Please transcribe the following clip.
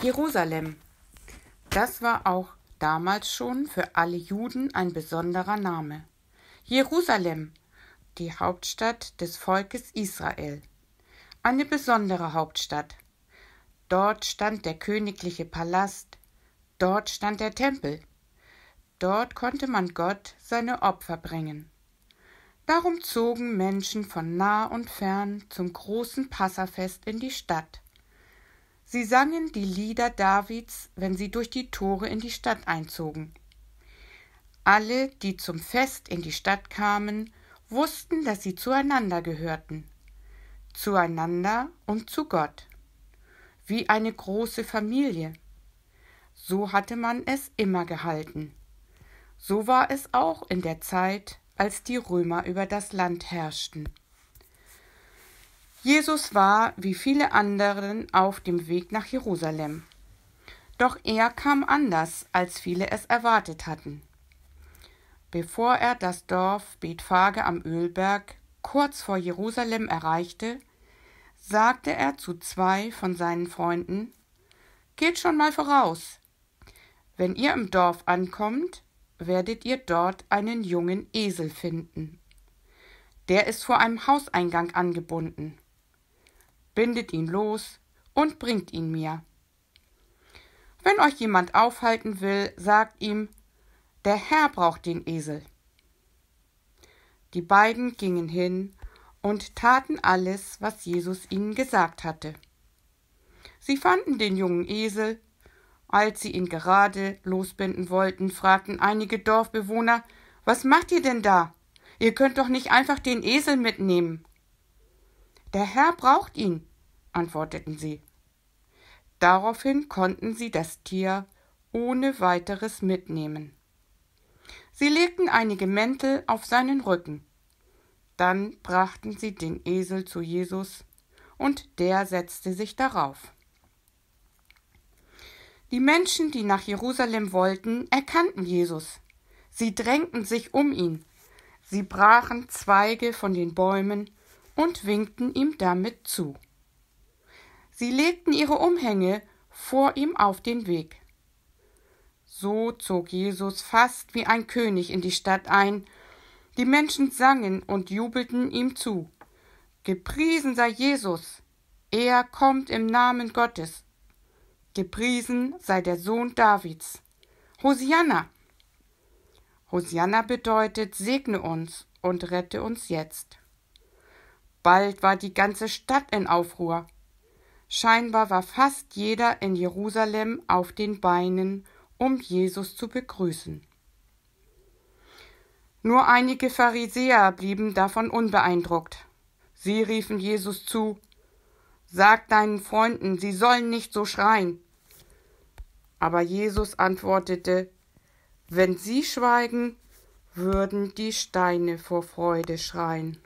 Jerusalem. Das war auch damals schon für alle Juden ein besonderer Name. Jerusalem, die Hauptstadt des Volkes Israel. Eine besondere Hauptstadt. Dort stand der königliche Palast, dort stand der Tempel, dort konnte man Gott seine Opfer bringen. Darum zogen Menschen von nah und fern zum großen Passafest in die Stadt. Sie sangen die Lieder Davids, wenn sie durch die Tore in die Stadt einzogen. Alle, die zum Fest in die Stadt kamen, wussten, dass sie zueinander gehörten, zueinander und zu Gott, wie eine große Familie. So hatte man es immer gehalten. So war es auch in der Zeit, als die Römer über das Land herrschten. Jesus war wie viele anderen auf dem Weg nach Jerusalem. Doch er kam anders, als viele es erwartet hatten. Bevor er das Dorf Bethphage am Ölberg kurz vor Jerusalem erreichte, sagte er zu zwei von seinen Freunden Geht schon mal voraus. Wenn ihr im Dorf ankommt, werdet ihr dort einen jungen Esel finden. Der ist vor einem Hauseingang angebunden bindet ihn los und bringt ihn mir. Wenn euch jemand aufhalten will, sagt ihm, der Herr braucht den Esel. Die beiden gingen hin und taten alles, was Jesus ihnen gesagt hatte. Sie fanden den jungen Esel. Als sie ihn gerade losbinden wollten, fragten einige Dorfbewohner, was macht ihr denn da? Ihr könnt doch nicht einfach den Esel mitnehmen. Der Herr braucht ihn, antworteten sie. Daraufhin konnten sie das Tier ohne weiteres mitnehmen. Sie legten einige Mäntel auf seinen Rücken. Dann brachten sie den Esel zu Jesus, und der setzte sich darauf. Die Menschen, die nach Jerusalem wollten, erkannten Jesus. Sie drängten sich um ihn. Sie brachen Zweige von den Bäumen und winkten ihm damit zu. Sie legten ihre Umhänge vor ihm auf den Weg. So zog Jesus fast wie ein König in die Stadt ein. Die Menschen sangen und jubelten ihm zu. Gepriesen sei Jesus, er kommt im Namen Gottes. Gepriesen sei der Sohn Davids. Hosianna. Hosianna bedeutet segne uns und rette uns jetzt. Bald war die ganze Stadt in Aufruhr. Scheinbar war fast jeder in Jerusalem auf den Beinen, um Jesus zu begrüßen. Nur einige Pharisäer blieben davon unbeeindruckt. Sie riefen Jesus zu Sag deinen Freunden, sie sollen nicht so schreien. Aber Jesus antwortete Wenn sie schweigen, würden die Steine vor Freude schreien.